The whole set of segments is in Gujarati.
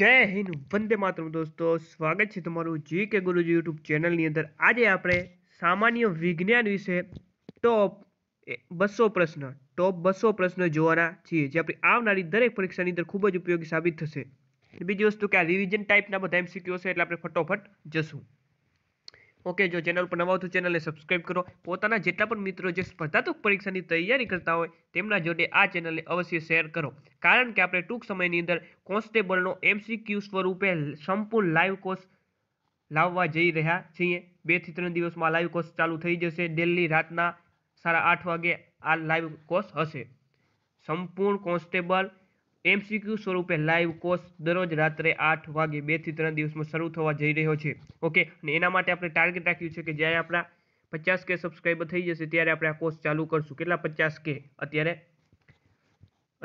જય હિન્દ વંદે માતરમ દોસ્તો સ્વાગત છે તમારું જી કે ગુરુજી યુટ્યુબ ચેનલની અંદર આજે આપણે સામાન્ય વિજ્ઞાન વિશે ટોપ બસો પ્રશ્ન ટોપ બસો પ્રશ્ન જોવાના છીએ જે આપણી આવનારી દરેક પરીક્ષાની અંદર ખૂબ જ ઉપયોગી સાબિત થશે બીજી વસ્તુ કે આ રિવિઝન ટાઈપના બધા એમસીક્યુ હશે એટલે આપણે ફટોફટ જશું ઓકે જો ચેનલ પર નવા તો ચેનલને સબસ્ક્રાઇબ કરો પોતાના જેટલા પણ મિત્રો જે સ્પર્ધાત્મક પરીક્ષાની તૈયારી કરતા હોય તેમના જોડે આ ચેનલને અવશ્ય શેર કરો કારણ કે આપણે ટૂંક સમયની અંદર કોન્સ્ટેબલનો એમસીક્યુ સ્વરૂપે સંપૂર્ણ લાઈવ કોર્સ લાવવા જઈ રહ્યા છીએ બેથી ત્રણ દિવસમાં લાઈવ કોર્સ ચાલુ થઈ જશે ડેલી રાતના સાડા આઠ વાગે આ લાઈવ કોર્સ હશે સંપૂર્ણ કોન્સ્ટેબલ એમસીક્યુ સ્વરૂપે લાઈવ કોર્સ દરરોજ રાત્રે આઠ વાગે થી ત્રણ દિવસમાં શરૂ થવા જઈ રહ્યો છે ઓકે અને એના માટે આપણે ટાર્ગેટ રાખ્યું છે કે જ્યારે આપણા પચાસ કે સબસ્ક્રાઈબર થઈ જશે ત્યારે આપણે આ કોર્સ ચાલુ કરશું કેટલા પચાસ કે અત્યારે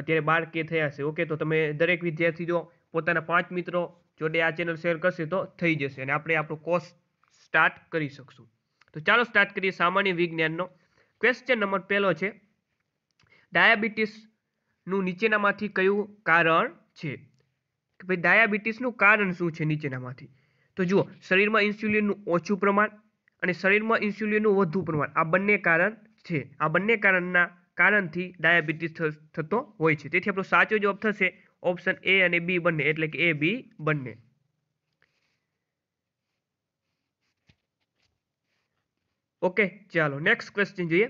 અત્યારે બાર કે થયા છે ઓકે તો તમે દરેક વિદ્યાર્થી જો પોતાના પાંચ મિત્રો જોડે આ ચેનલ શેર કરશે તો થઈ જશે અને આપણે આપણો કોર્સ સ્ટાર્ટ કરી શકશું તો ચાલો સ્ટાર્ટ કરીએ સામાન્ય વિજ્ઞાનનો ક્વેશ્ચન નંબર પહેલો છે ડાયાબિટીસ નું નીચેનામાંથી કયું કારણ છે કે ભાઈ ડાયાબિટીસનું કારણ શું છે નીચેનામાંથી તો જુઓ શરીરમાં ઇન્સ્યુલિનનું ઓછું પ્રમાણ અને શરીરમાં ઇન્સ્યુલિનનું વધુ પ્રમાણ આ બંને કારણ છે આ બંને કારણના કારણથી ડાયાબિટીસ થતો હોય છે તેથી આપણો સાચો જવાબ થશે ઓપ્શન એ અને બી બંને એટલે કે એ બી બંને ઓકે ચાલો નેક્સ્ટ ક્વેશ્ચન જોઈએ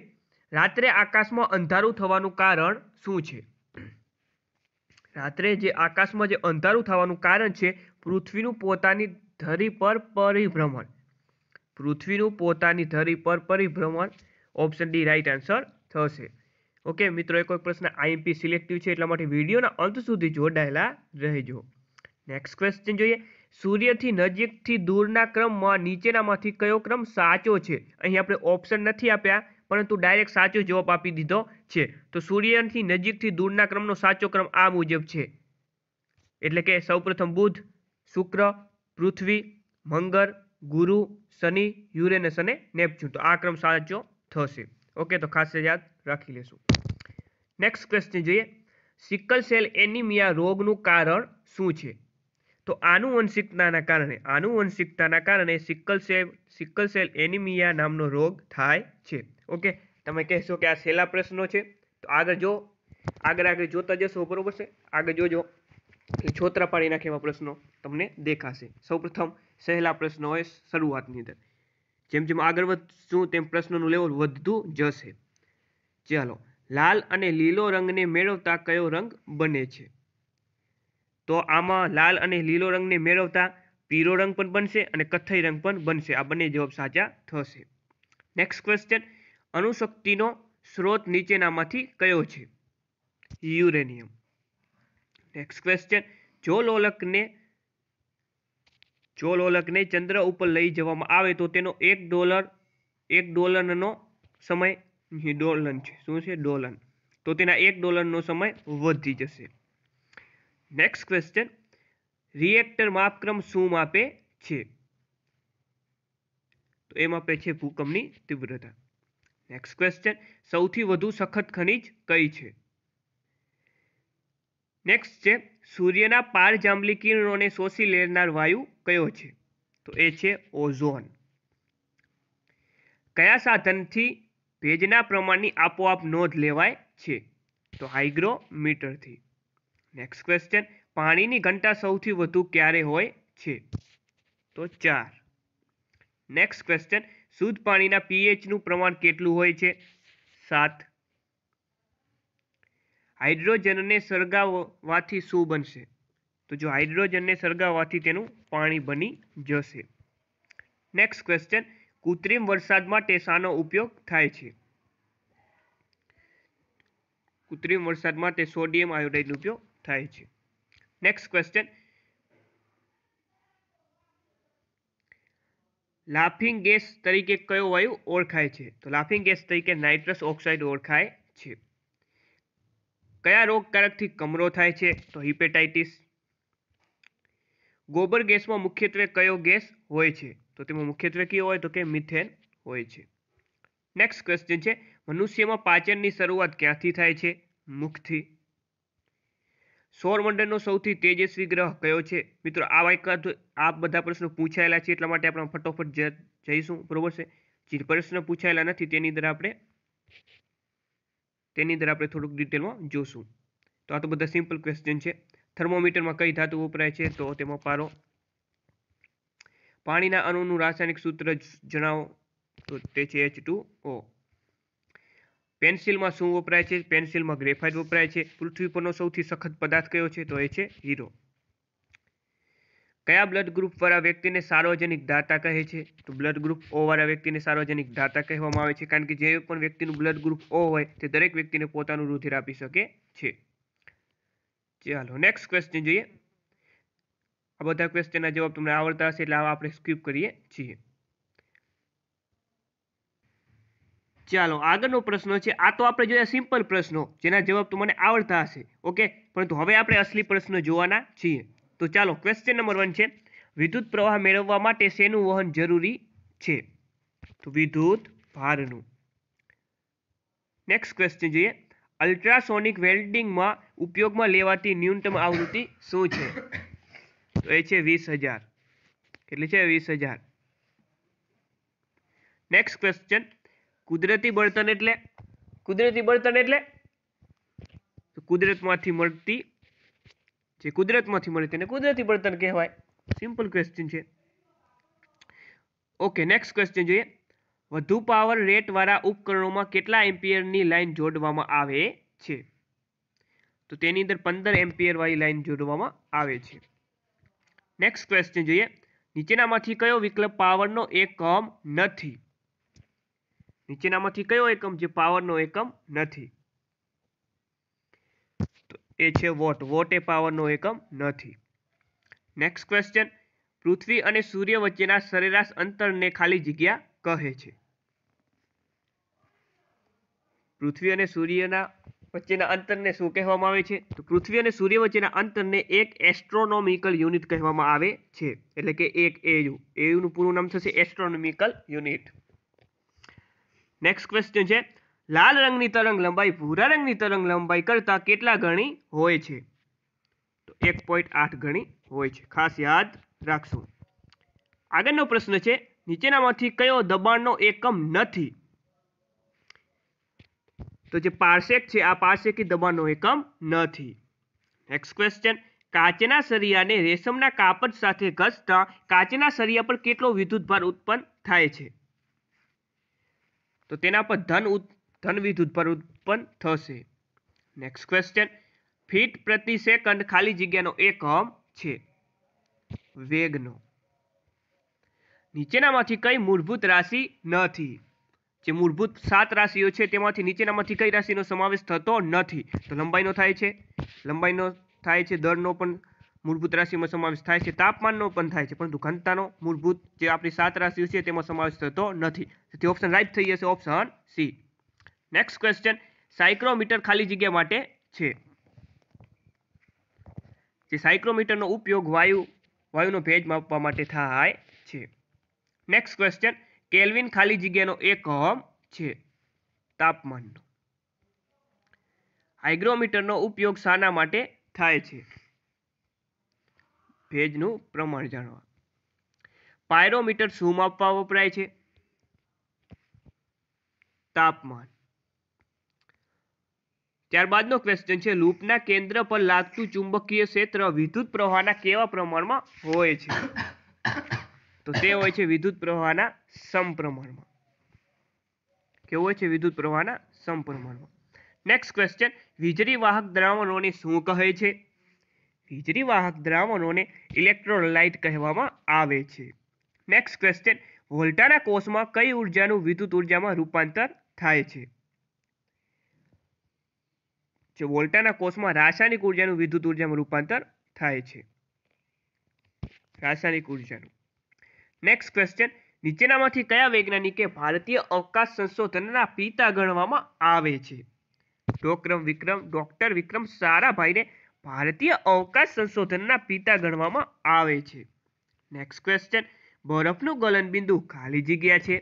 રાત્રે આકાશમાં અંધારું થવાનું કારણ શું છે રાત્રે જે આકાશમાં જે અંધારું થવાનું કારણ છે પૃથ્વીનું પોતાની ધરી પર પરિભ્રમણ પૃથ્વીનું પોતાની ધરી પર પરિભ્રમણ ઓપ્શન ડી રાઇટ આન્સર થશે ઓકે મિત્રો એક પ્રશ્ન આઈએમપી સિલેક્ટિવ છે એટલા માટે વિડીયોના અંત સુધી જોડાયેલા રહેજો નેક્સ્ટ ક્વેશ્ચન જોઈએ સૂર્યથી નજીકથી દૂરના ક્રમમાં નીચેનામાંથી કયો ક્રમ સાચો છે અહીં આપણે ઓપ્શન નથી આપ્યા પરંતુ ડાયરેક્ટ સાચો જવાબ આપી દીધો છે તો સૂર્યથી નજીકથી દૂરના ક્રમનો સાચો ક્રમ આ મુજબ છે એટલે કે સૌપ્રથમ બુધ શુક્ર પૃથ્વી મંગળ ગુરુ શનિ યુરેનસ અને નેપચ્યુન તો આ ક્રમ સાચો થશે ઓકે તો ખાસ યાદ રાખી લેશું નેક્સ્ટ ક્વેશ્ચન જોઈએ સિકલ સેલ એનિમિયા રોગનું કારણ શું છે તો આનુવંશિકતાના કારણે આનુવંશિકતાના કારણે sickle cell sickle cell anaemia નામનો રોગ થાય છે ઓકે તમે કહેશો કે આ સહેલા પ્રશ્નો છે તો આગળ જો આગળ આગળ જોતા જશો બરાબર છે આગળ જોજો એ છોતરા પાડી નાખે એવા પ્રશ્નો તમને દેખાશે સૌપ્રથમ સહેલા પ્રશ્નો હોય શરૂઆતની અંદર જેમ જેમ આગળ વધશું તેમ પ્રશ્નોનું લેવલ વધતું જશે ચાલો લાલ અને લીલો રંગને મેળવતા કયો રંગ બને છે તો આમાં લાલ અને લીલો રંગને મેળવતા પીળો રંગ પણ બનશે અને કથ્થઈ રંગ પણ બનશે આ બંને જવાબ સાચા થશે નેક્સ્ટ ક્વેશ્ચન અણુશક્તિનો સ્ત્રોત નીચેનામાંથી કયો છે યુરેનિયમ નેક્સ્ટ ક્વેશ્ચન જો લોલકને જો લોલકને ચંદ્ર ઉપર લઈ જવામાં આવે તો તેનો એક ડોલર એક ડોલનનો સમય ડોલન છે શું છે ડોલન તો તેના એક ડોલરનો સમય વધી જશે નેક્સ્ટ ક્વેશ્ચન રિએક્ટર માપક્રમ શું માપે છે તો એ માપે છે ભૂકંપની તીવ્રતા નેક્સ્ટ ક્વેશ્ચન સૌથી વધુ સખત ખનિજ કઈ છે નેક્સ્ટ છે સૂર્યના જાંબલી કિરણોને શોષી લેનાર વાયુ કયો છે તો એ છે ઓઝોન કયા સાધનથી ભેજના પ્રમાણની આપોઆપ નોંધ લેવાય છે તો હાઇગ્રોમીટરથી નેક્સ્ટ ક્વેશ્ચન પાણીની ઘનતા સૌથી વધુ ક્યારે હોય છે તો ચાર નેક્સ્ટ ક્વેશ્ચન શુદ્ધ પાણીના પીએચનું પ્રમાણ કેટલું હોય છે સાત હાઇડ્રોજનને સળગાવવાથી શું બનશે તો જો હાઇડ્રોજનને સળગાવવાથી તેનું પાણી બની જશે નેક્સ્ટ ક્વેશ્ચન કૃત્રિમ વરસાદ માટે શાનો ઉપયોગ થાય છે કૃત્રિમ વરસાદ માટે સોડિયમ આયોડાઇડનો ઉપયોગ થાય છે નેક્સ્ટ ક્વેશ્ચન લાફિંગ ગેસ તરીકે કયો વાયુ ઓળખાય છે તો લાફિંગ ગેસ તરીકે નાઇટ્રસ ઓક્સાઇડ ઓળખાય છે કયા રોગકારકથી કમરો થાય છે તો હિપેટાઇટિસ ગોબર ગેસમાં મુખ્યત્વે કયો ગેસ હોય છે તો તેમાં મુખ્યત્વે કયો હોય તો કે મિથેન હોય છે નેક્સ્ટ ક્વેશ્ચન છે મનુષ્યમાં પાચનની શરૂઆત ક્યાંથી થાય છે મુખથી સૌરમંડળનો સૌથી તેજસ્વી ગ્રહ કયો છે મિત્રો આવા એકાદ આ બધા પ્રશ્નો પૂછાયેલા છે એટલા માટે આપણે ફટોફટ જઈશું બરોબર છે જે પ્રશ્ન પૂછાયેલા નથી તેની અંદર આપણે તેની અંદર આપણે થોડુંક ડિટેલમાં જોશું તો આ તો બધા સિમ્પલ ક્વેશ્ચન છે થર્મોમીટરમાં કઈ ધાતુ વપરાય છે તો તેમાં પારો પાણીના અણુનું રાસાયણિક સૂત્ર જણાવો તો તે છે એચ ટુ ઓ પેન્સિલમાં શું વપરાય છે પેન્સિલમાં ગ્રેફાઇટ વપરાય છે પૃથ્વી પરનો સૌથી સખત પદાર્થ કયો છે તો એ છે હીરો કયા બ્લડ ગ્રુપવાળા વ્યક્તિને સાર્વજનિક દાતા કહે છે તો બ્લડ ગ્રુપ ઓ વાળા વ્યક્તિને સાર્વજનિક દાતા કહેવામાં આવે છે કારણ કે જે પણ વ્યક્તિનું બ્લડ ગ્રુપ ઓ હોય તે દરેક વ્યક્તિને પોતાનું રુધિર આપી શકે છે ચાલો નેક્સ્ટ ક્વેશ્ચન જોઈએ આ બધા ક્વેશ્ચનના જવાબ તમને આવડતા હશે એટલે આવા આપણે સ્કીપ કરીએ છીએ ચાલો આગળનો પ્રશ્ન છે આ તો આપણે જોયા સિમ્પલ પ્રશ્નો જેના જવાબ તો મને આવડતા હશે ઓકે પરંતુ હવે આપણે અસલી પ્રશ્ન જોવાના છીએ તો ચાલો ક્વેશ્ચન નંબર વન છે વિદ્યુત પ્રવાહ મેળવવા માટે શેનું વહન જરૂરી છે તો વિદ્યુત ભારનું નેક્સ્ટ ક્વેશ્ચન જોઈએ અલ્ટ્રાસોનિક વેલ્ડિંગમાં ઉપયોગમાં લેવાતી ન્યૂનતમ આવૃત્તિ શું છે તો એ છે વીસ હજાર કેટલી છે વીસ હજાર નેક્સ્ટ ક્વેશ્ચન કુદરતી બળતણ એટલે કુદરતી બળતણ એટલે કુદરતમાંથી મળતી જે કુદરતમાંથી મળે તેને કુદરતી બળતણ કહેવાય સિમ્પલ ક્વેશ્ચન છે ઓકે નેક્સ્ટ ક્વેશ્ચન જોઈએ વધુ પાવર રેટવાળા ઉપકરણોમાં કેટલા એમ્પિયરની લાઇન જોડવામાં આવે છે તો તેની અંદર પંદર એમ્પિયરવાળી લાઇન જોડવામાં આવે છે નેક્સ્ટ ક્વેશ્ચન જોઈએ નીચેનામાંથી કયો વિકલ્પ પાવરનો એકમ નથી નીચેનામાંથી કયો એકમ જે પાવરનો એકમ નથી એ છે વોટ વોટ એ પાવરનો એકમ નથી નેક્સ્ટ ક્વેશ્ચન પૃથ્વી અને સૂર્ય વચ્ચેના સરેરાશ અંતરને ખાલી જગ્યા કહે છે પૃથ્વી અને સૂર્યના વચ્ચેના અંતરને શું કહેવામાં આવે છે તો પૃથ્વી અને સૂર્ય વચ્ચેના અંતરને એક એસ્ટ્રોનોમિકલ યુનિટ કહેવામાં આવે છે એટલે કે એક એયુ એયુનું પૂરું નામ થશે એસ્ટ્રોનોમિકલ યુનિટ નેક્સ્ટ ક્વેશ્ચન છે લાલ રંગની તરંગ લંબાઈ ભૂરા રંગની તરંગ લંબાઈ કરતાં કેટલા ગણી હોય છે તો એક પોઈન્ટ આઠ ગણી હોય છે ખાસ યાદ રાખશું આગળનો પ્રશ્ન છે નીચેનામાંથી કયો દબાણનો એકમ નથી તો જે પાર્સેક છે આ પાર્સેકી દબાણનો એકમ નથી નેક્સ્ટ ક્વેશ્ચન કાચના સરિયાને રેશમના કાપડ સાથે ઘસતા કાચના સરિયા પર કેટલો વિદ્યુત ભાર ઉત્પન્ન થાય છે તો તેના પર ધન ધનવિધ પર ઉત્પન્ન થશે નેક્સ્ટ ક્વેશ્ચન ફીટ પ્રતિ સેકન્ડ ખાલી જગ્યાનો એકમ છે વેગનો નીચેનામાંથી કઈ મૂળભૂત રાશિ નથી જે મૂળભૂત સાત રાશિઓ છે તેમાંથી નીચેનામાંથી કઈ રાશિનો સમાવેશ થતો નથી તો લંબાઈનો થાય છે લંબાઈનો થાય છે દરનો પણ મૂળભૂત રાશિમાં સમાવેશ થાય છે તાપમાનનો પણ થાય છે પરંતુ ઘનતાનો મૂળભૂત જે આપણી સાત રાશિઓ છે તેમાં સમાવેશ થતો નથી તેથી ઓપ્શન રાઈટ થઈ જશે option C next question psychrometer ખાલી જગ્યા માટે છે જે સાયક્રોમીટરનો ઉપયોગ વાયુ વાયુનો ભેજ માપવા માટે થાય છે નેક્સ્ટ ક્વેશ્ચન કેલ્વિન ખાલી જગ્યાનો એક એકમ છે તાપમાનનો હાઇગ્રોમીટરનો ઉપયોગ શાના માટે થાય છે ભેજનું પ્રમાણ જાણવા પાયરોમીટર શું માપવા વપરાય છે તાપમાન ત્યારબાદનો ક્વેશ્ચન છે લૂપના કેન્દ્ર પર લાગતું ચુંબકીય ક્ષેત્ર વિદ્યુત પ્રવાહના કેવા પ્રમાણમાં હોય છે તો તે હોય છે વિદ્યુત પ્રવાહના સમપ્રમાણમાં કેવો હોય છે વિદ્યુત પ્રવાહના સમપ્રમાણમાં નેક્સ્ટ ક્વેશ્ચન વીજળી વાહક દ્રાવણોને શું કહે છે વીજળીવાહક દ્રાવણોને ઇલેક્ટ્રોલાઇટ કહેવામાં આવે છે નેક્સ્ટ ક્વેશ્ચન વોલ્ટાના કોષમાં કઈ ઉર્જાનું વિદ્યુત ઉર્જામાં રૂપાંતર થાય છે જો વોલ્ટાના કોષમાં રાસાયણિક ઉર્જાનું વિદ્યુત ઉર્જામાં રૂપાંતર થાય છે રાસાયણિક ઉર્જાનું નેક્સ્ટ ક્વેશ્ચન નીચેનામાંથી કયા વૈજ્ઞાનિકે ભારતીય અવકાશ સંશોધનના પિતા ગણવામાં આવે છે ડોક્રમ વિક્રમ ડોક્ટર વિક્રમ સારાભાઈને ભારતીય અવકાશ સંશોધનના પિતા ગણવામાં આવે છે નેક્સ્ટ ક્વેશ્ચન બરફનું ગલનબિંદુ ખાલી જગ્યા છે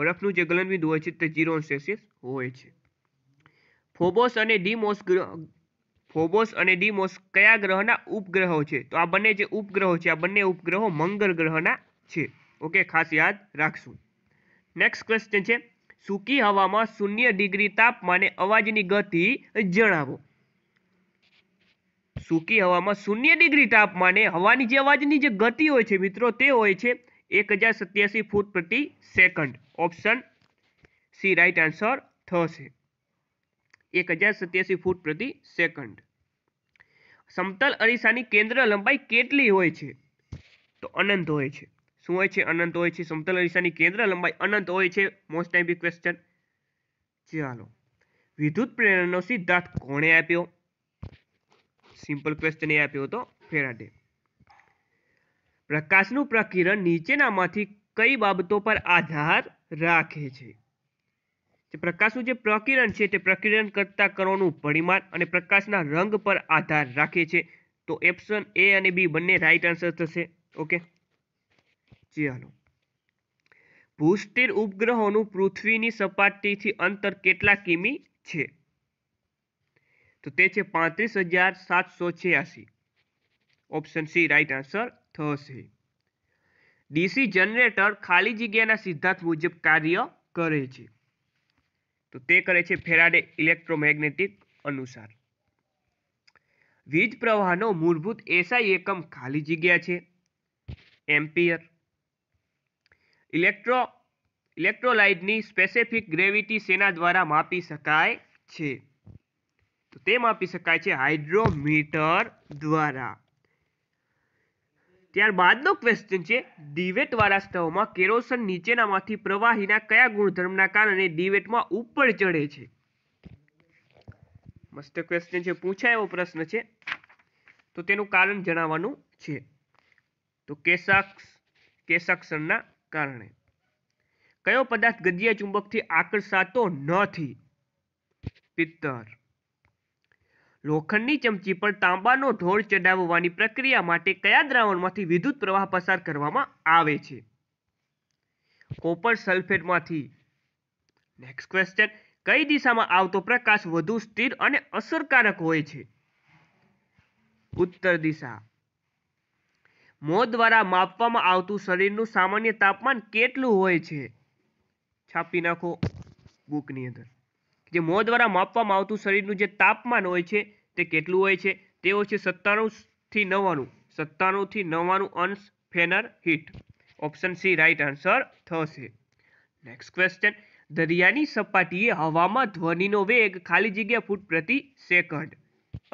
બરફનું જે ગલનબિંદુ હોય છે તે જીરો સેલ્સિયસ હોય છે ફોબોસ અને ડીમોસ ફોબોસ અને ડીમોસ કયા ગ્રહના ઉપગ્રહો છે તો આ બંને જે ઉપગ્રહો છે આ બંને ઉપગ્રહો મંગળ ગ્રહના છે ઓકે ખાસ યાદ રાખશું નેક્સ્ટ ક્વેશ્ચન છે સૂકી હવામાં શૂન્ય ડિગ્રી તાપમાને અવાજની ગતિ જણાવો સૂકી હવામાં શૂન્ય ડિગ્રી તાપમાને હવાની જે અવાજની જે ગતિ હોય છે મિત્રો તે હોય છે એક હજાર સત્યાસી ફૂટ પ્રતિ second option C right answer થશે એક હજાર સત્યાસી ફૂટ પ્રતિ સેકન્ડ સમતલ અરીસાની કેન્દ્ર લંબાઈ કેટલી હોય છે તો અનંત હોય છે શું હોય છે અનંત હોય છે સમતલ અરીસાની કેન્દ્ર લંબાઈ અનંત હોય છે મોસ્ટ ટાઈમ બી ક્વેશ્ચન ચાલો વિદ્યુત પ્રેરણનો સિદ્ધાંત કોણે આપ્યો સિમ્પલ ક્વેશ્ચન એ આપ્યો હતો ફેરાડે પ્રકાશનું પ્રકિરણ નીચેનામાંથી કઈ બાબતો પર આધાર રાખે છે પ્રકાશનું જે પ્રકિરણ છે તે પ્રકિરણ કરતા કરોનું પરિમાણ અને પ્રકાશના રંગ પર આધાર રાખે છે તો ઓપ્શન એ અને બી બંને રાઈટ આન્સર થશે ઓકે ચાલો ભૂસ્થિર ઉપગ્રહોનું પૃથ્વીની સપાટીથી અંતર કેટલા કિમી છે તો તે છે પાંત્રીસ હજાર સાતસો છ્યાસી ઓપ્શન સી રાઈટ આન્સર થશે ડીસી જનરેટર ખાલી જગ્યાના સિદ્ધાંત મુજબ કાર્ય કરે છે તો તે કરે છે ફેરાડે ઇલેક્ટ્રોમેગ્નેટિક અનુસાર વીજ પ્રવાહનો મૂળભૂત એસઆઈ એકમ ખાલી જગ્યા છે એમ્પિયર ઇલેક્ટ્રો ઇલેક્ટ્રોલાઇટની સ્પેસિફિક ગ્રેવિટી સેના દ્વારા માપી શકાય છે તો તે માપી શકાય છે હાઇડ્રોમીટર દ્વારા ત્યારબાદનો ક્વેશ્ચન છે ડીવેટવાળા સ્ટવમાં કેરોસન નીચેનામાંથી પ્રવાહીના કયા ગુણધર્મના કારણે ડીવેટમાં ઉપર ચડે છે મસ્ત ક્વેશ્ચન છે પૂછાય એવો પ્રશ્ન છે તો તેનું કારણ જણાવવાનું છે તો કેશક કેશક કારણે કયો પદાર્થ ગદ્ય ચુંબકથી આકર્ષાતો નથી પિત્તર લોખંડની ચમચી પર તાંબાનો ઢોળ ચડાવવાની પ્રક્રિયા માટે કયા દ્રાવણમાંથી વિદ્યુત પ્રવાહ પસાર કરવામાં આવે છે કોપર સલ્ફેટમાંથી નેક્સ્ટ ક્વેશ્ચન કઈ દિશામાં આવતો પ્રકાશ વધુ સ્થિર અને અસરકારક હોય છે ઉત્તર દિશા મોં દ્વારા માપવામાં આવતું શરીરનું સામાન્ય તાપમાન કેટલું હોય છે છાપી નાખો બુકની અંદર જે મોં દ્વારા માપવામાં આવતું શરીરનું જે તાપમાન હોય છે તે કેટલું હોય છે તે હોય છે સત્તાણુંથી નવ્વાણું સત્તાણુંથી નવ્વાણું અંશ Fahrenheit option C right answer થશે નેક્સ્ટ ક્વેશ્ચન દરિયાની સપાટીએ હવામાં ધ્વનિનો વેગ ખાલી જગ્યા ફૂટ પ્રતિ સેકન્ડ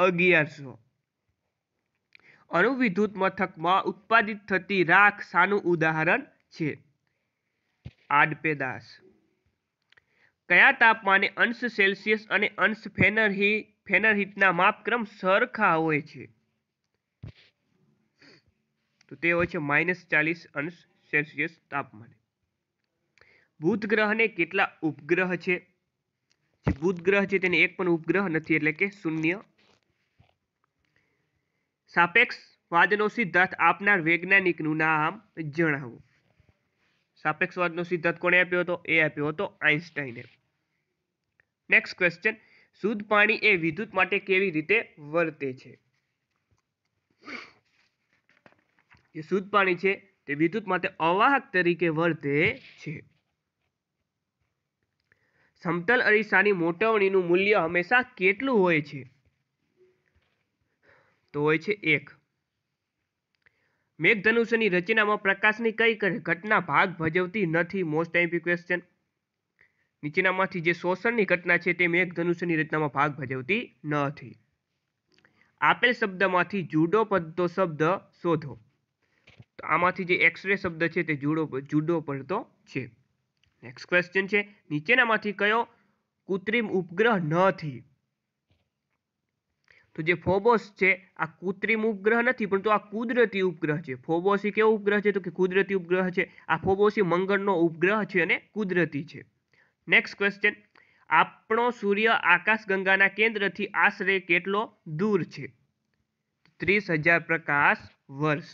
અગિયારસો અણુવિદ્યુત મથકમાં ઉત્પાદિત થતી રાખ શાનું ઉદાહરણ છે આડપેદાશ કયા તાપમાને અંશ સેલ્સિયસ અને અંશ ફેનરહી ફેનરહીટના માપક્રમ સરખા હોય છે તો તે હોય છે માઇનસ ચાલીસ અંશ સેલ્સિયસ તાપમાને બુધ ગ્રહને કેટલા ઉપગ્રહ છે જે બુધ ગ્રહ છે તેને એક પણ ઉપગ્રહ નથી એટલે કે શૂન્ય સાપેક્ષવાદનો સિદ્ધાંત આપનાર વૈજ્ઞાનિકનું નામ જણાવો સાપેક્ષવાદનો સિદ્ધાંત કોણે આપ્યો હતો એ આપ્યો હતો આઈન્સ્ટાઈને નેક્સ્ટ ક્વેશ્ચન શુદ્ધ પાણી એ વિદ્યુત માટે કેવી રીતે વર્તે છે જે શુદ્ધ પાણી છે તે વિદ્યુત માટે અવાહક તરીકે વર્તે છે સમતલ અરીસાની મોટવણીનું મૂલ્ય હંમેશા કેટલું હોય છે તો હોય છે એક મેઘધનુષ્યની રચનામાં પ્રકાશની કઈ ઘટના ભાગ ભજવતી નથી મોસ્ટ એમ્પી ક્વેશ્ચન નીચેનામાંથી જે શોષણની ઘટના છે તે મેઘધનુષ્યની રચનામાં ભાગ ભજવતી નથી આપેલ શબ્દમાંથી જુડો પડતો શબ્દ શોધો તો આમાંથી જે એક્સરે શબ્દ છે તે જુડો જુડો પડતો છે નેક્સ્ટ ક્વેશ્ચન છે નીચેનામાંથી કયો કૃત્રિમ ઉપગ્રહ નથી તો જે ફોબોસ છે આ કૃત્રિમ ઉપગ્રહ નથી પરંતુ આ કુદરતી ઉપગ્રહ છે ફોબોસ એ કેવો ઉપગ્રહ છે તો કે કુદરતી ઉપગ્રહ છે આ ફોબોસ એ મંગળનો ઉપગ્રહ છે અને કુદરતી છે નેક્સ્ટ ક્વેશ્ચન આપણો સૂર્ય આકાશગંગાના કેન્દ્રથી આશરે કેટલો દૂર છે ત્રીસ હજાર પ્રકાશ વર્ષ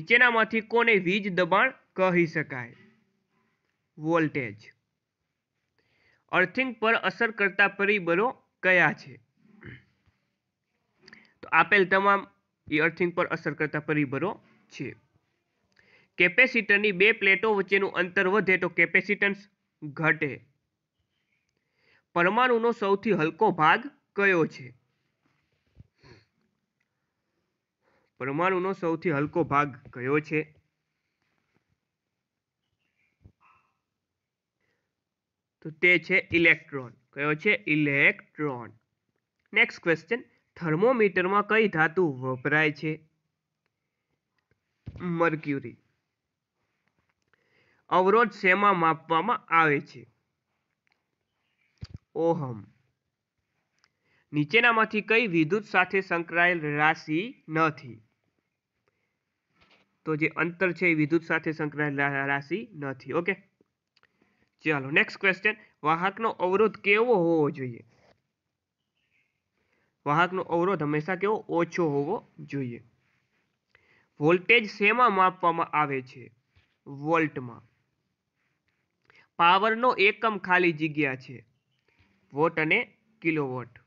નીચેનામાંથી કોને વીજ દબાણ કહી શકાય વોલ્ટેજ અર્થિંગ પર અસર કરતા પરિબળો કયા છે તો આપેલ તમામ એ અર્થિંગ પર અસર કરતા પરિબળો છે કેપેસિટરની બે પ્લેટો વચ્ચેનું અંતર વધે તો કેપેસિટન્સ ઘટે પરમાણુનો સૌથી હલકો ભાગ કયો છે પરમાણુનો સૌથી હલકો ભાગ કયો છે તો તે છે ઇલેક્ટ્રોન કયો છે ઇલેક્ટ્રોન નેક્સ્ટ ક્વેશ્ચન થર્મોમીટરમાં કઈ ધાતુ વપરાય છે મર્ક્યુરી અવરોધ શેમાં માપવામાં આવે છે ઓહમ નીચેનામાંથી કઈ વિદ્યુત સાથે સંકળાયેલ રાશિ નથી તો જે અંતર છે એ વિદ્યુત સાથે સંકળાયેલ રાશિ નથી ઓકે ચાલો નેક્સ્ટ ક્વેશ્ચન વાહકનો અવરોધ કેવો હોવો જોઈએ વાહકનો અવરોધ હંમેશા કેવો ઓછો હોવો જોઈએ વોલ્ટેજ શેમાં માપવામાં આવે છે વોલ્ટમાં પાવરનો એકમ ખાલી જગ્યા છે વોટ અને કિલોવોટ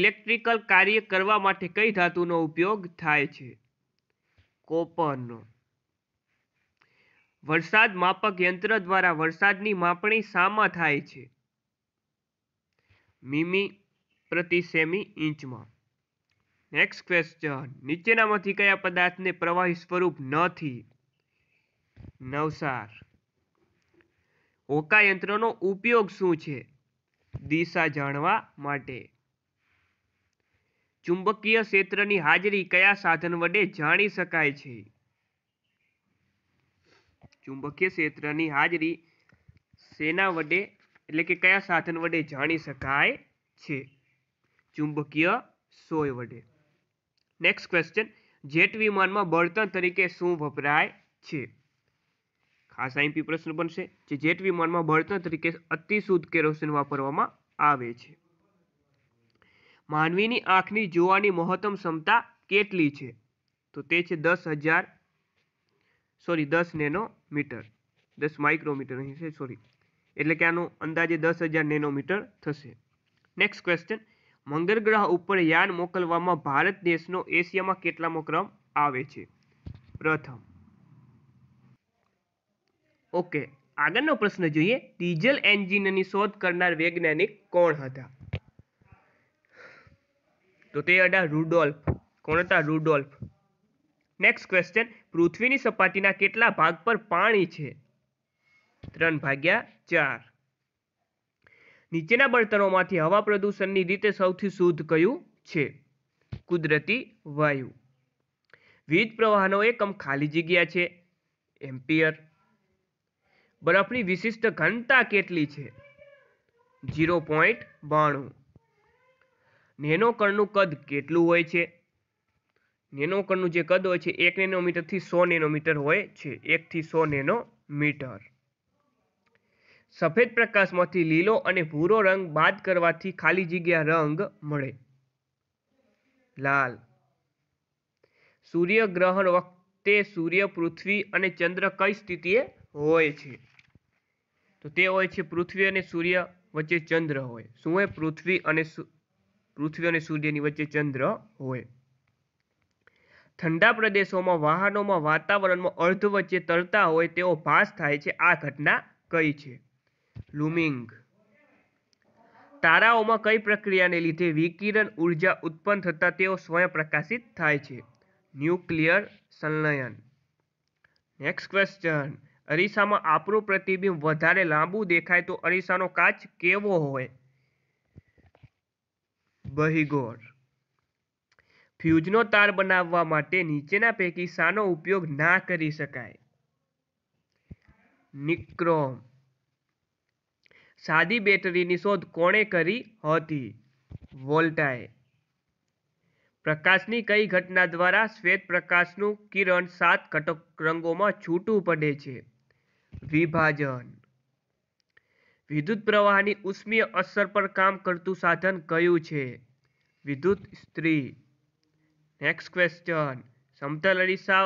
ઇલેક્ટ્રિકલ કાર્ય કરવા માટે કઈ ધાતુનો ઉપયોગ થાય છે કોપરનો વરસાદ માપક યંત્ર દ્વારા વરસાદની માપણી શામાં થાય છે મીમી પ્રતિ સેમી ઇંચમાં નેક્સ્ટ ક્વેશ્ચન નીચેનામાંથી કયા પદાર્થને પ્રવાહી સ્વરૂપ નથી નવસાર હોકા યંત્રનો ઉપયોગ શું છે દિશા જાણવા માટે ચુંબકીય ક્ષેત્રની હાજરી કયા સાધન વડે જાણી શકાય છે ચુંબકીય ક્ષેત્રની હાજરી સેના વડે એટલે કે કયા સાધન વડે જાણી શકાય છે ચુંબકીય સોય વડે નેક્સ્ટ ક્વેશ્ચન જેટ વિમાનમાં બળતણ તરીકે શું વપરાય છે ખાસ આઈપી પ્રશ્ન બનશે જે જેટ વિમાનમાં બળતણ તરીકે અતિશુદ્ધ કેરોસીન વાપરવામાં આવે છે માનવીની આંખની જોવાની મહત્તમ ક્ષમતા કેટલી છે તો તે છે દસ હજાર સોરી દસ નેનોમીટર દસ માઇક્રોમીટર અહીં છે સોરી એટલે કે આનો અંદાજે દસ હજાર નેનોમીટર થશે નેક્સ્ટ ક્વેશ્ચન મંગળ ગ્રહ ઉપર યાન મોકલવામાં ભારત દેશનો એશિયામાં કેટલામો ક્રમ આવે છે પ્રથમ ઓકે આગળનો પ્રશ્ન જોઈએ ડીઝલ એન્જિનની શોધ કરનાર વૈજ્ઞાનિક કોણ હતા તો તે હતા રુડોલ્ફ કોણ હતા રુડોલ્ફ નેક્સ્ટ ક્વેશ્ચન પૃથ્વીની સપાટીના કેટલા ભાગ પર પાણી છે ત્રણ ભાગ્યા ચાર નીચેના બળતણોમાંથી હવા પ્રદૂષણની રીતે સૌથી શુદ્ધ કયું છે કુદરતી વાયુ વીજ પ્રવાહનો એકમ ખાલી જગ્યા છે એમ્પિયર બરફની વિશિષ્ટ ઘનતા કેટલી છે ઝીરો પોઈન્ટ બાણું કણનું કદ કેટલું હોય છે નેનો કણનું જે કદ હોય છે એક નેનોમીટરથી સો નેનોમીટર હોય છે એકથી સો નેનોમીટર સફેદ પ્રકાશમાંથી લીલો અને ભૂરો રંગ બાદ કરવાથી ખાલી જગ્યા રંગ મળે લાલ સૂર્ય ગ્રહણ વખતે સૂર્ય પૃથ્વી અને ચંદ્ર કઈ સ્થિતિએ હોય છે તો તે હોય છે પૃથ્વી અને સૂર્ય વચ્ચે ચંદ્ર હોય શું હોય પૃથ્વી અને પૃથ્વી અને સૂર્યની વચ્ચે ચંદ્ર હોય ઠંડા પ્રદેશોમાં વાહનોમાં વાતાવરણમાં અર્ધ વચ્ચે તરતા હોય તેવો ભાસ થાય છે આ ઘટના કઈ છે લૂમિંગ તારાઓમાં કઈ પ્રક્રિયાને લીધે વિકિરણ ઉર્જા ઉત્પન્ન થતાં તેઓ સ્વયં પ્રકાશિત થાય છે ન્યુક્લિયર સંલયન નેક્સ્ટ ક્વેશ્ચન અરીસામાં આપણું પ્રતિબિંબ વધારે લાંબુ દેખાય તો અરીસાનો કાચ કેવો હોય બહિગોર ફ્યુઝનો તાર બનાવવા માટે નીચેના પૈકી શાનો ઉપયોગ ના કરી શકાય નિક્રોમ સાદી બેટરીની શોધ કોણે કરી હતી વોલ્ટાએ પ્રકાશની કઈ ઘટના દ્વારા શ્વેત પ્રકાશનું કિરણ સાત ઘટક રંગોમાં છૂટું પડે છે વિભાજન વિદ્યુત પ્રવાહની ઉષ્મીય અસર પર કામ કરતું સાધન કયું છે વિદ્યુત સ્ત્રી નેક્સ્ટ ક્વેશ્ચન સમતલ અરીસા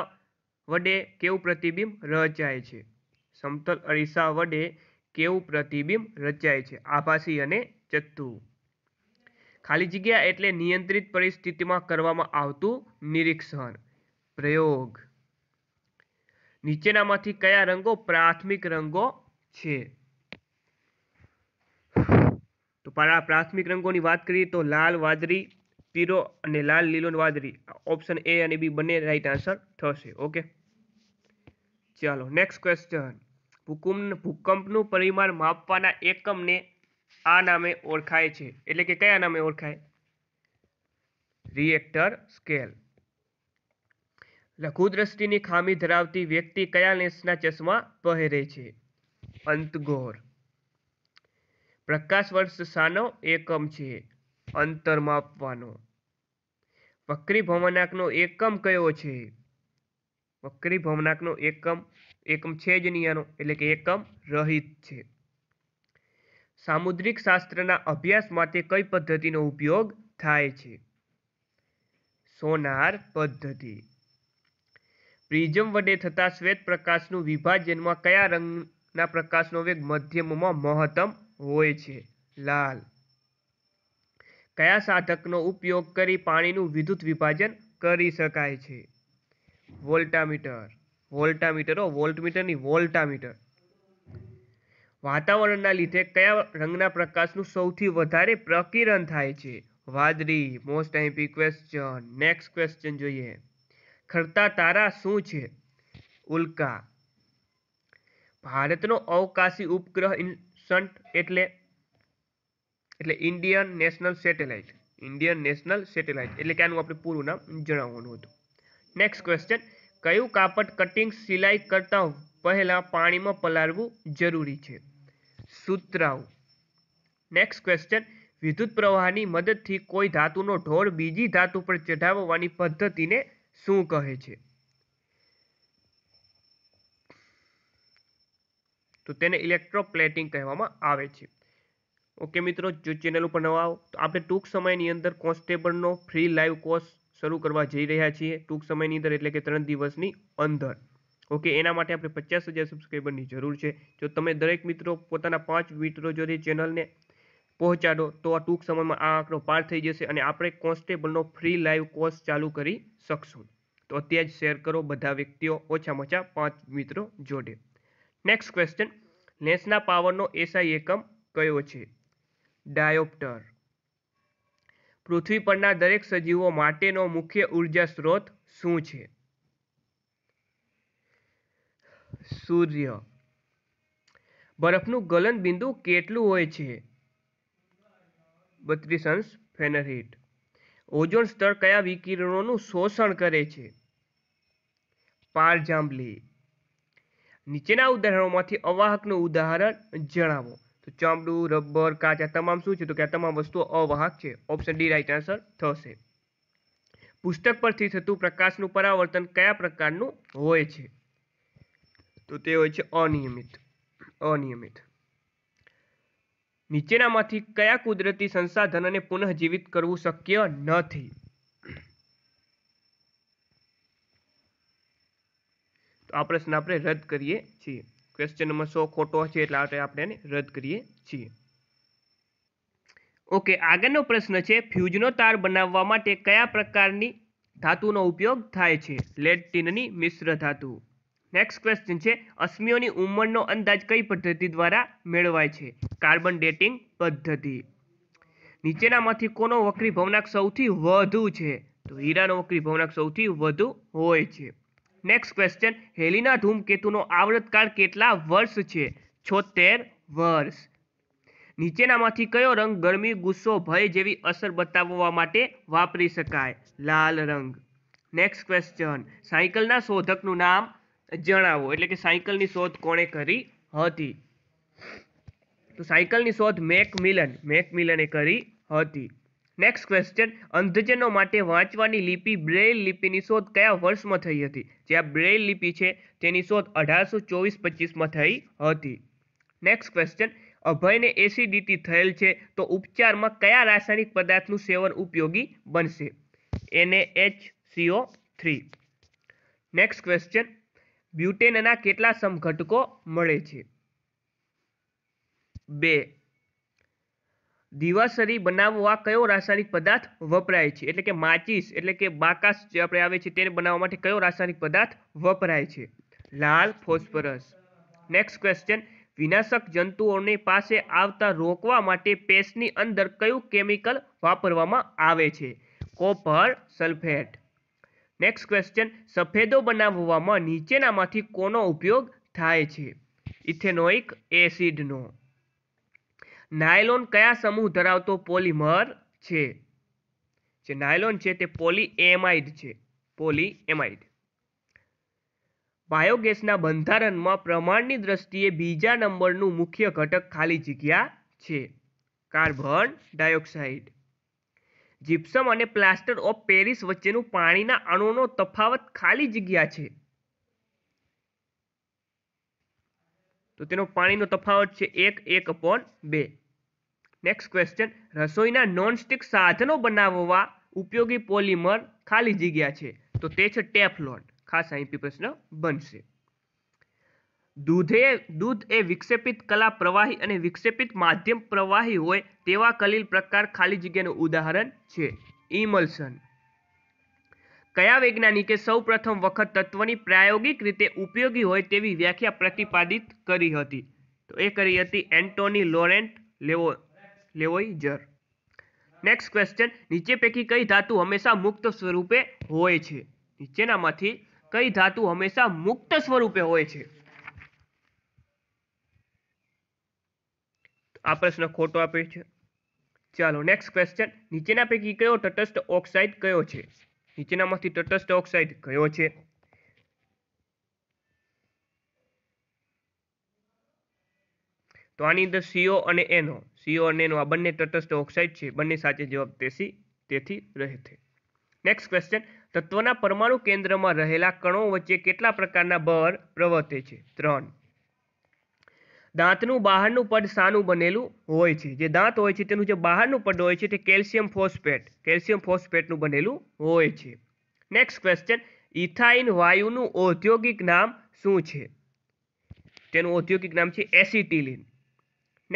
વડે કેવું પ્રતિબિંબ રચાય છે સમતલ અરીસા વડે કેવું પ્રતિબિંબ રચાય છે આભાસી અને જથ્થું ખાલી જગ્યા એટલે નિયંત્રિત પરિસ્થિતિમાં કરવામાં આવતું નિરીક્ષણ પ્રયોગ નીચેનામાંથી કયા રંગો પ્રાથમિક રંગો છે તો પ્રાથમિક રંગોની વાત કરીએ તો લાલ વાદળી પીરો અને લાલ લીલો વાદળી ઓપ્શન એ અને બી બંને રાઈટ આન્સર થશે ઓકે ચાલો નેક્સ્ટ ક્વેશ્ચન ભૂકંપનું પરિમાણ માપવાના એકમને આ નામે ઓળખાય છે એટલે કે કયા નામે ઓળખાય રિએક્ટર સ્કેલ લઘુદ્રષ્ટિની ખામી ધરાવતી વ્યક્તિ કયા લેન્સના ચશ્મા પહેરે છે અંતગોર પ્રકાશ વર્ષ સાનો એકમ છે અંતર માપવાનો વક્રી ભવનાકનો એકમ કયો છે વક્રી ભવનાકનો એકમ એકમ છે જ નહીં આનો એટલે કે એકમ રહિત છે સામુદ્રિક શાસ્ત્રના અભ્યાસ માટે કઈ પદ્ધતિનો ઉપયોગ થાય છે સોનાર પદ્ધતિ પ્રિઝમ વડે થતા શ્વેત પ્રકાશનું વિભાજનમાં કયા રંગના પ્રકાશનો વેગ મધ્યમમાં મહત્તમ હોય છે લાલ કયા સાધકનો ઉપયોગ કરી પાણીનું વિદ્યુત વિભાજન કરી શકાય છે વોલ્ટામીટર વોલ્ટામીટર વોલ્ટમીટર નહીં વોલ્ટામીટર વાતાવરણના લીધે કયા રંગના પ્રકાશનું સૌથી વધારે પ્રકિરણ થાય છે વાદળી most IMP question next question જોઈએ ખરતા તારા શું છે ઉલ્કા ભારતનો અવકાશી ઉપગ્રહ ઇન્સન્ટ એટલે એટલે Indian national satellite Indian national satellite એટલે કે આનું આપણે પૂરું નામ જણાવવાનું હતું નેક્સ્ટ ક્વેશ્ચન કયું કાપડ કટિંગ સિલાઈ કરતા પહેલા પાણીમાં પલાળવું જરૂરી છે સૂત્રાઓ નેક્સ્ટ ક્વેશ્ચન વિદ્યુત પ્રવાહની મદદથી કોઈ ધાતુનો ઢોળ બીજી ધાતુ પર ચઢાવવાની પદ્ધતિને શું કહે છે તો તેને ઇલેક્ટ્રોપ્લેટિંગ કહેવામાં આવે છે ઓકે મિત્રો જો ચેનલ ઉપર નવા આવો તો આપણે ટૂંક સમયની અંદર કોન્સ્ટેબલનો ફ્રી લાઈવ કોર્સ શરૂ કરવા જઈ રહ્યા છીએ ટૂંક સમયની અંદર એટલે કે ત્રણ દિવસની અંદર ઓકે એના માટે આપણે પચાસ હજાર સબસ્ક્રાઈબરની જરૂર છે જો તમે દરેક મિત્રો પોતાના પાંચ મિત્રો જોડે ચેનલને પહોંચાડો તો આ ટૂંક સમયમાં આ આંકડો પાર થઈ જશે અને આપણે કોન્સ્ટેબલનો ફ્રી લાઈવ કોર્સ ચાલુ કરી શકશું તો અત્યારે જ શેર કરો બધા વ્યક્તિઓ ઓછામાં ઓછા પાંચ મિત્રો જોડે નેક્સ્ટ ક્વેશ્ચન લેન્સના પાવરનો એસઆઈ એકમ કયો છે ડાયોપ્ટર પૃથ્વી પરના દરેક સજીવો માટેનો મુખ્ય ઊર્જા સ્ત્રોત શું છે સૂર્ય બરફનું ગલન બિંદુ કેટલું હોય છે બત્રીસ અંશ ફેનરહીટ ઓઝોન સ્તર કયા વિકિરણોનું શોષણ કરે છે પારજાંબલી નીચેના ઉદાહરણોમાંથી અવાહકનું ઉદાહરણ જણાવો તો ચામડું રબર કાચ આ તમામ શું છે તો કે આ તમામ વસ્તુઓ અવાહક છે ઓપ્શન ડી રાઈટ આન્સર થશે પુસ્તક પરથી થતું પ્રકાશનું પરાવર્તન કયા પ્રકારનું હોય છે તો તે હોય છે અનિયમિત અનિયમિત નીચેનામાંથી કયા કુદરતી સંસાધનને પુનઃજીવિત કરવું શક્ય નથી તો આ પ્રશ્ન આપણે રદ કરીએ છીએ ક્વેશ્ચન નંબર સો ખોટો છે એટલે માટે આપણે એને રદ કરીએ છીએ ઓકે આગળનો પ્રશ્ન છે ફ્યુઝનો તાર બનાવવા માટે કયા પ્રકારની ધાતુનો ઉપયોગ થાય છે લેડ મિશ્ર ધાતુ નેક્સ્ટ ક્વેશ્ચન છે અશ્મિઓની ઉંમરનો અંદાજ કઈ પદ્ધતિ દ્વારા મેળવાય છે કાર્બન ડેટિંગ પદ્ધતિ નીચેનામાંથી કોનો વક્રી ભવનાક સૌથી વધુ છે તો હીરાનો વક્રી ભવનાક સૌથી વધુ હોય છે નેક્સ્ટ ક્વેશ્ચન હેલીના ધૂમકેતુનો આવૃતકાળ કેટલા વર્ષ છે છોતેર વર્ષ નીચેનામાંથી કયો રંગ ગરમી ગુસ્સો ભય જેવી અસર બતાવવા માટે વાપરી શકાય લાલ રંગ નેક્સ્ટ ક્વેશ્ચન સાયકલના શોધકનું નામ જણાવો એટલે કે સાયકલની શોધ કોણે કરી હતી તો સાયકલની શોધ મેક મિલન મેક મિલને કરી હતી નેક્સ્ટ ક્વેશ્ચન અંધજનો માટે વાંચવાની લિપિ બ્રેઇલ લિપિની શોધ કયા વર્ષમાં થઈ હતી જે આ બ્રેઇલ લિપિ છે તેની શોધ અઢારસો ચોવીસ પચીસમાં થઈ હતી નેક્સ્ટ ક્વેશ્ચન અભયને એસિડિટી થયેલ છે તો ઉપચારમાં કયા રાસાયણિક પદાર્થનું સેવન ઉપયોગી બનશે એને H CO three next question બ્યુટેનના કેટલા સમઘટકો મળે છે બે દિવાસરી બનાવવા કયો રાસાયણિક પદાર્થ વપરાય છે એટલે કે માચીસ એટલે કે બાકાસ જે આપણે આવે છે તેને બનાવવા માટે કયો રાસાયણિક પદાર્થ વપરાય છે લાલ ફોસ્ફરસ નેક્સ્ટ ક્વેશ્ચન વિનાશક જંતુઓની પાસે આવતા રોકવા માટે પેસ્ટની અંદર કયું કેમિકલ વાપરવામાં આવે છે કોપર સલ્ફેટ નેક્સ્ટ ક્વેશ્ચન સફેદો બનાવવામાં નીચેનામાંથી કોનો ઉપયોગ થાય છે ઇથેનોઇક એસિડનો નાયલોન કયા સમૂહ ધરાવતો પોલિમર છે જે નાયલોન છે તે પોલીએમાઇડ છે પોલીએમાઇડ બાયોગેસના બંધારણમાં પ્રમાણની દ્રષ્ટિએ બીજા નંબરનું મુખ્ય ઘટક ખાલી જગ્યા છે કાર્બન ડાયોક્સાઇડ જીપ્સમ અને પ્લાસ્ટર ઓફ પેરિસ વચ્ચેનું પાણીના અણુનો તફાવત ખાલી જગ્યા છે તો તેનો પાણીનો તફાવત છે એક એક અપોન બે નેક્સ્ટ ક્વેશ્ચન રસોઈના નોનસ્ટિક સાધનો બનાવવા ઉપયોગી પોલિમર ખાલી જગ્યા છે તો તે છે ટેફલોન ખાસ અહીંથી પ્રશ્ન બનશે દૂધે દૂધ એ વિક્ષેપિત કલા પ્રવાહી અને વિક્ષેપિત માધ્યમ પ્રવાહી હોય તેવા કલીલ પ્રકાર ખાલી જગ્યાનું ઉદાહરણ છે ઇમલ્સન કયા વૈજ્ઞાનિકે સૌપ્રથમ વખત તત્વની પ્રાયોગિક રીતે ઉપયોગી હોય તેવી વ્યાખ્યા પ્રતિપાદિત કરી હતી તો એ કરી હતી એન્ટોની લોરેન્ટ લેવો લેવોઇજર નેક્સ્ટ ક્વેશ્ચન નીચે પૈકી કઈ ધાતુ હંમેશા મુક્ત સ્વરૂપે હોય છે નીચેનામાંથી કઈ ધાતુ હંમેશા મુક્ત સ્વરૂપે હોય છે આ પ્રશ્ન ખોટો આપે છે ચાલો નેક્સ્ટ ક્વેશ્ચન નીચેના પૈકી કયો તટસ્થ ઓક્સાઇડ કયો છે નીચેનામાંથી તટસ્થ ઓક્સાઇડ કયો છે તો આની અંદર સીઓ અને એનો સીઓ અને એનો આ બંને તટસ્થ ઓક્સાઇડ છે બંને સાચે જવાબ તેસી તેથી રહે છે નેક્સ્ટ ક્વેશ્ચન તત્વના પરમાણુ કેન્દ્રમાં રહેલા કણો વચ્ચે કેટલા પ્રકારના બળ પ્રવર્તે છે ત્રણ દાંતનું બહારનું પડ સાનું બનેલું હોય છે જે દાંત હોય છે તેનું જે બહારનું પડ હોય છે તે કેલ્શિયમ ફોસ્ફેટ કેલ્શિયમ ફોસ્ફેટનું બનેલું હોય છે નેક્સ્ટ ક્વેશ્ચન ઇથાઇન વાયુનું ઔદ્યોગિક નામ શું છે તેનું ઔદ્યોગિક નામ છે acetylene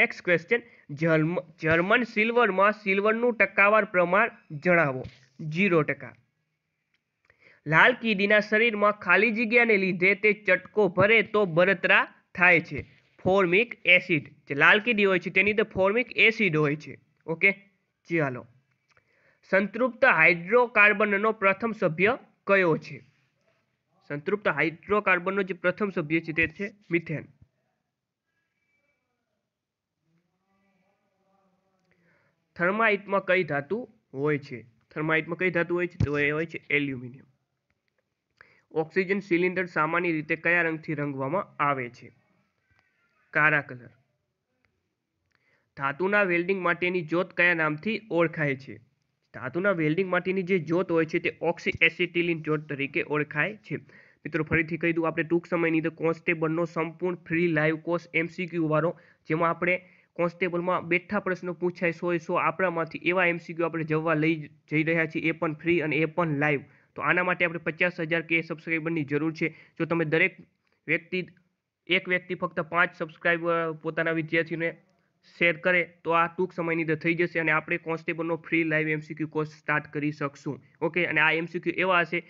next question germ German સિલ્વરમાં સિલ્વરનું ટકાવાર પ્રમાણ જણાવો ઝીરો ટકા લાલ કીડીના શરીરમાં ખાલી જગ્યાને લીધે તે ચટકો ભરે તો બળતરા થાય છે ફોર્મિક એસિડ જે લાલ કીડી હોય છે તેની અંદર ફોર્મિક એસિડ હોય છે ઓકે ચાલો સંતૃપ્ત હાઇડ્રોકાર્બનનો પ્રથમ સભ્ય કયો છે સંતૃપ્ત હાઇડ્રોકાર્બનનો જે પ્રથમ સભ્ય છે તે છે મિથેન થર્માઇટમાં કઈ ધાતુ હોય છે થર્માઇટમાં કઈ ધાતુ હોય છે તો એ હોય છે એલ્યુમિનિયમ ઓક્સિજન સિલિન્ડર સામાન્ય રીતે કયા રંગથી રંગવામાં આવે છે કાળા કલર ધાતુના વેલ્ડિંગ માટેની જોત કયા નામથી ઓળખાય છે ધાતુના વેલ્ડિંગ માટેની જે જોત હોય છે તે ઓક્સી એસિટિલિન જોત તરીકે ઓળખાય છે મિત્રો ફરીથી કહી દઉં આપણે ટૂંક સમયની અંદર કોન્સ્ટેબલનો સંપૂર્ણ ફ્રી લાઈવ કોર્સ એમસીક્યુ વાળો જેમાં આપણે કોન્સ્ટેબલમાં બેઠા પ્રશ્નો પૂછાય સો સો આપણામાંથી એવા એમસીક્યુ આપણે જવા લઈ જઈ રહ્યા છીએ એ પણ ફ્રી અને એ પણ લાઈવ તો આના માટે આપણે પચાસ હજાર કે સબસ્ક્રાઈબરની જરૂર છે જો તમે દરેક વ્યક્તિ એક વ્યક્તિ ફક્ત પાંચ સબસ્ક્રાઈબર પોતાના વિદ્યાર્થીને શેર કરે તો આ ટૂંક સમયની અંદર થઈ જશે અને આપણે કોન્સ્ટેબલનો free live MCQ course start કરી શકશું ઓકે અને આ એમસીક્યુ એવા હશે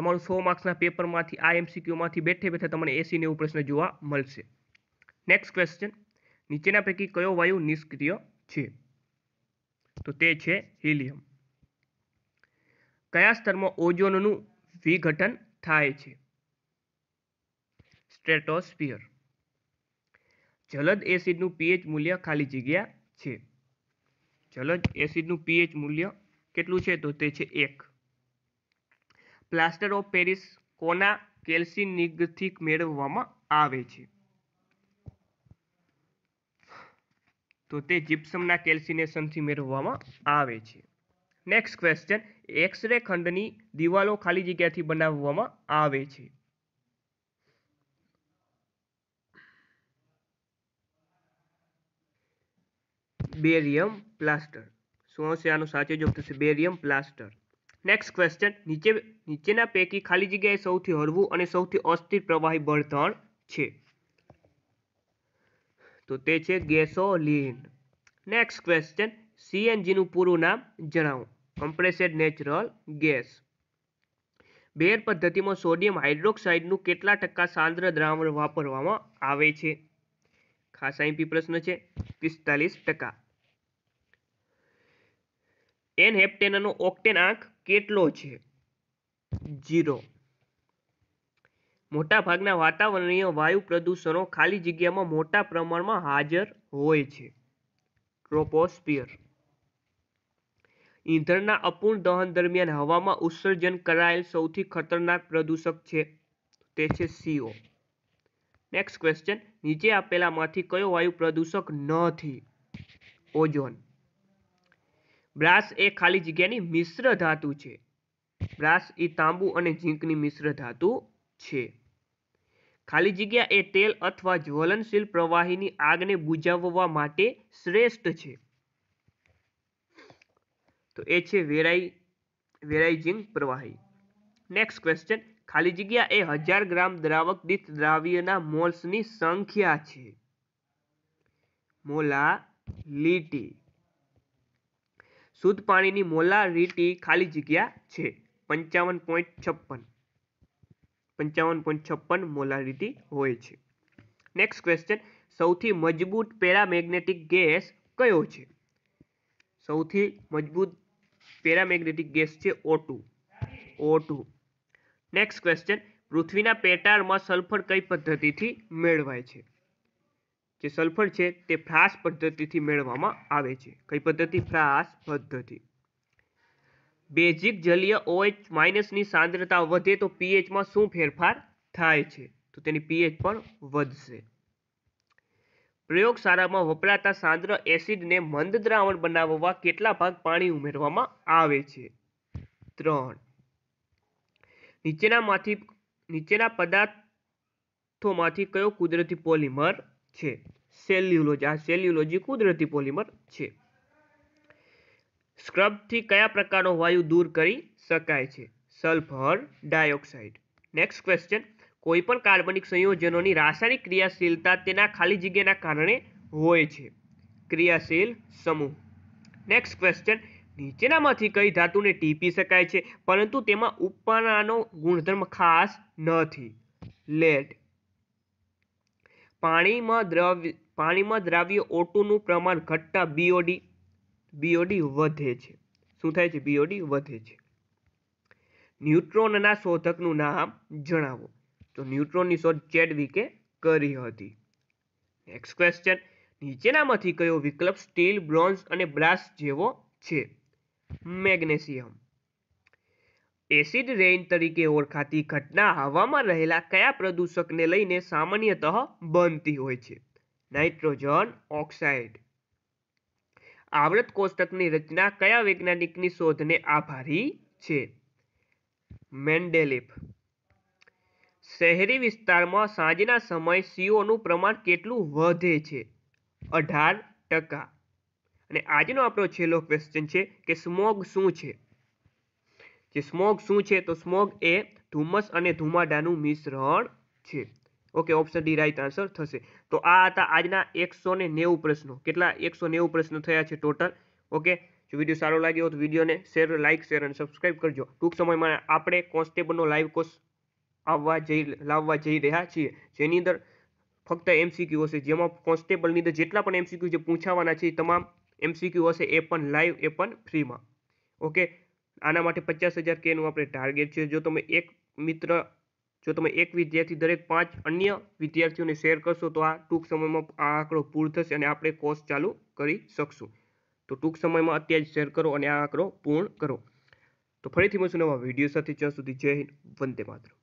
તમારું સો માર્ક્સના પેપરમાંથી આ એમસીક્યુમાંથી બેઠે બેઠે તમને એસી નેવું પ્રશ્ન જોવા મળશે નેક્સ્ટ ક્વેશ્ચન નીચેના પૈકી કયો વાયુ નિષ્ક્રિય છે તો તે છે હિલિયમ કયા સ્તરમાં ઓઝોનનું વિઘટન થાય છે સ્ટ્રેટોસ્ફિયર જલદ એસિડનું પીએચ મૂલ્ય ખાલી જગ્યા છે જલદ એસિડનું પીએચ મૂલ્ય કેટલું છે તો તે છે એક પ્લાસ્ટર ઓફ પેરિસ કોના કેલ્સિનિગથી મેળવવામાં આવે છે તો તે જીપ્સમના કેલ્સિનેશનથી મેળવવામાં આવે છે નેક્સ્ટ ક્વેશ્ચન એક્સ રે ખંડની દિવાલો ખાલી જગ્યાથી બનાવવામાં આવે છે બેરિયમ પ્લાસ્ટર શું હશે આનો સાચો જવાબ થશે બેરિયમ પ્લાસ્ટર નેક્સ્ટ ક્વેશ્ચન નીચે નીચેના પૈકી ખાલી જગ્યાએ સૌથી હળવું અને સૌથી અસ્થિર પ્રવાહી બળતણ છે તો તે છે ગેસોલિન નેક્સ્ટ ક્વેશ્ચન સીએનજીનું પૂરું નામ જણાવો કમ્પ્રેસેડ નેચરલ ગેસ બેર પદ્ધતિમાં સોડિયમ હાઇડ્રોક્સાઇડનું કેટલા ટકા સાંદ્ર દ્રાવણ વાપરવામાં આવે છે ખાસ આઈપી પ્રશ્ન છે પિસ્તાલીસ ટકા એન હેપ્ટેનનો ઓક્ટેન આંક કેટલો છે જીરો મોટાભાગના વાતાવરણીય વાયુ પ્રદૂષણો ખાલી જગ્યામાં મોટા પ્રમાણમાં હાજર હોય છે ટ્રોપોસ્ફિયર ઈંધણના અપૂર્ણ દહન દરમિયાન હવામાં ઉત્સર્જન કરાયેલ સૌથી ખતરનાક પ્રદૂષક છે તે છે સીઓ નેક્સ્ટ ક્વેશ્ચન નીચે આપેલામાંથી કયો વાયુ પ્રદૂષક નથી ઓઝોન બ્રાસ એ ખાલી જગ્યાની મિશ્ર ધાતુ છે બ્રાસ એ તાંબુ અને ઝીંકની મિશ્ર ધાતુ છે ખાલી જગ્યા એ તેલ અથવા જ્વલનશીલ પ્રવાહીની આગને બુજાવવા માટે શ્રેષ્ઠ છે તો એ છે વેરાઈ વેરાઈ વેરાઇઝિંગ પ્રવાહી નેક્સ્ટ ક્વેશ્ચન ખાલી જગ્યા એ હજાર ગ્રામ દ્રાવક દીઠ દ્રાવ્યના મોલ્સની સંખ્યા છે મોલા લીટી શુદ્ધ પાણીની મોલારિટી ખાલી જગ્યા છે પંચાવન પોઈન્ટ છપ્પન પંચાવન પોઈન્ટ છપ્પન મોલારિટી હોય છે નેક્સ્ટ ક્વેશ્ચન સૌથી મજબૂત પેરામેગ્નેટિક ગેસ કયો છે સૌથી મજબૂત પેરામેગ્નેટિક ગેસ છે O two O two next question પૃથ્વીના પેટાળમાં સલ્ફર કઈ પદ્ધતિથી મેળવાય છે જે સલ્ફર છે તે ફ્રાસ પદ્ધતિથી મેળવવામાં આવે છે કઈ પદ્ધતિ ફ્રાસ પદ્ધતિ બેઝિક જલીય ઓએચ માઇનસની સાંદ્રતા વધે તો પીએચમાં શું ફેરફાર થાય છે તો તેની પીએચ પણ વધશે પ્રયોગશાળામાં વપરાતા સાંદ્ર એસિડને મંદ દ્રાવણ બનાવવા કેટલા ભાગ પાણી ઉમેરવામાં આવે છે ત્રણ નીચેનામાંથી નીચેના પદાર્થોમાંથી કયો કુદરતી પોલિમર છે સેલ્યુલોજ આ સેલ્યુલોજી કુદરતી પોલિમર છે સ્ક્રબથી કયા પ્રકારનો વાયુ દૂર કરી શકાય છે સલ્ફર ડાયોક્સાઇડ નેક્સ્ટ ક્વેશ્ચન કોઈ પણ કાર્બનિક સંયોજનોની રાસાયણિક ક્રિયાશીલતા તેના ખાલી જગ્યાના કારણે હોય છે ક્રિયાશીલ સમૂહ નેક્સ્ટ ક્વેશ્ચન નીચેનામાંથી કઈ ધાતુને ટીપી શકાય છે પરંતુ તેમાં ઉપમાનાનો ગુણધર્મ ખાસ નથી લેટ પાણીમાં દ્રવ્ય પાણીમાં દ્રાવ્ય ઓટુનું પ્રમાણ ઘટતા બીઓડી બીઓડી વધે છે શું થાય છે બીઓડી વધે છે ન્યુટ્રોનના શોધકનું નામ જણાવો તો ન્યુટ્રોનની શોધ ચેડવિકે કરી હતી નેક્સ્ટ ક્વેશ્ચન નીચેનામાંથી કયો વિકલ્પ સ્ટીલ બ્રોન્ઝ અને બ્રાસ જેવો છે મેગ્નેશિયમ એસિડ રેઇન તરીકે ઓળખાતી ઘટના હવામાં રહેલા કયા પ્રદૂષકને લઈને સામાન્યત બનતી હોય છે નાઇટ્રોજન ઓક્સાઇડ આવૃત કોષ્ટકની રચના કયા વૈજ્ઞાનિકની શોધને આભારી છે મેન્ડેલિફ શહેરી વિસ્તારમાં સાંજના સમયે સીઓનું પ્રમાણ કેટલું વધે છે અઢાર ટકા અને આજનો આપણો છેલ્લો ક્વેશ્ચન છે કે સ્મોગ શું છે જે સ્મોગ શું છે તો સ્મોગ એ ધુમ્મસ અને ધુમાડાનું મિશ્રણ છે okay option D right answer થશે તો આ હતા આજના એકસો ને નેવું પ્રશ્નો કેટલા એકસો નેવું પ્રશ્નો થયા છે ટોટલ ઓકે જો વિડીયો સારો લાગ્યો તો વિડીયોને શેર લાઇક શેર અને સબસ્ક્રાઇબ કરજો ટૂંક સમયમાં આપણે કોન્સ્ટેબલનો લાઈવ કોર્સ આવવા જઈ લાવવા જઈ રહ્યા છીએ જેની અંદર ફક્ત એમસીક્યુ હશે જેમાં કોન્સ્ટેબલની અંદર જેટલા પણ એમસીક્યુ જે પૂછાવાના છે તમામ એમસીક્યુ હશે એ પણ લાઈવ એ પણ ફ્રીમાં ઓકે આના માટે પચાસ હજાર કેનું આપણે ટાર્ગેટ છે જો તમે એક મિત્ર જો તમે એક વિદ્યાર્થી દરેક પાંચ અન્ય વિદ્યાર્થીઓને શેર કરશો તો આ ટૂંક સમયમાં આ આંકડો પૂર્ણ થશે અને આપણે કોર્સ ચાલુ કરી શકશું તો ટૂંક સમયમાં અત્યારે જ શેર કરો અને આ આંકડો પૂર્ણ કરો તો ફરીથી મળશું નવા વિડીયો સાથે જ્યાં સુધી જય હિન્દ વંદે માત્ર